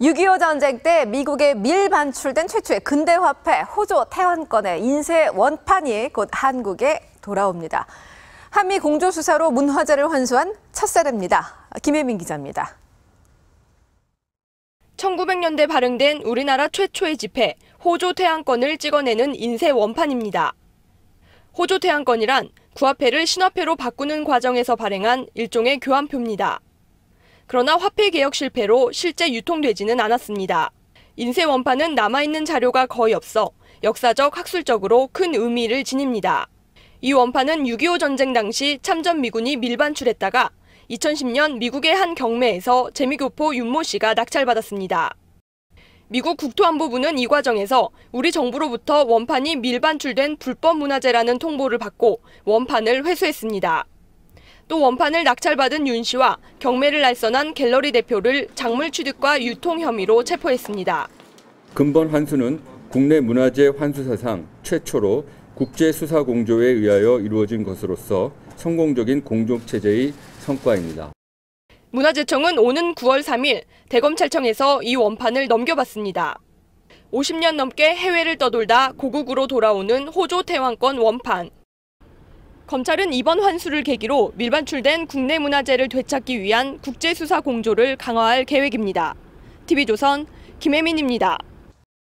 6.25 전쟁 때 미국에 밀 반출된 최초의 근대화폐 호조 태원권의 인쇄 원판이 곧 한국에 돌아옵니다. 한미 공조 수사로 문화재를 환수한 첫 사례입니다. 김혜민 기자입니다. 1900년대 발행된 우리나라 최초의 지폐 호조 태양권을 찍어내는 인쇄 원판입니다. 호조 태양권이란 구화폐를 신화폐로 바꾸는 과정에서 발행한 일종의 교환표입니다. 그러나 화폐 개혁 실패로 실제 유통되지는 않았습니다. 인쇄 원판은 남아있는 자료가 거의 없어 역사적, 학술적으로 큰 의미를 지닙니다. 이 원판은 6.25 전쟁 당시 참전 미군이 밀반출했다가 2010년 미국의 한 경매에서 재미교포 윤모 씨가 낙찰받았습니다. 미국 국토안보부는 이 과정에서 우리 정부로부터 원판이 밀반출된 불법 문화재라는 통보를 받고 원판을 회수했습니다. 또 원판을 낙찰받은 윤 씨와 경매를 날선한 갤러리 대표를 작물 취득과 유통 혐의로 체포했습니다. 금번 환수는 국내 문화재 환수사상 최초로 국제수사공조에 의하여 이루어진 것으로서 성공적인 공정체제의 성과입니다. 문화재청은 오는 9월 3일 대검찰청에서 이 원판을 넘겨받습니다. 50년 넘게 해외를 떠돌다 고국으로 돌아오는 호조 태왕권 원판. 검찰은 이번 환수를 계기로 밀반출된 국내 문화재를 되찾기 위한 국제수사 공조를 강화할 계획입니다. TV조선 김혜민입니다.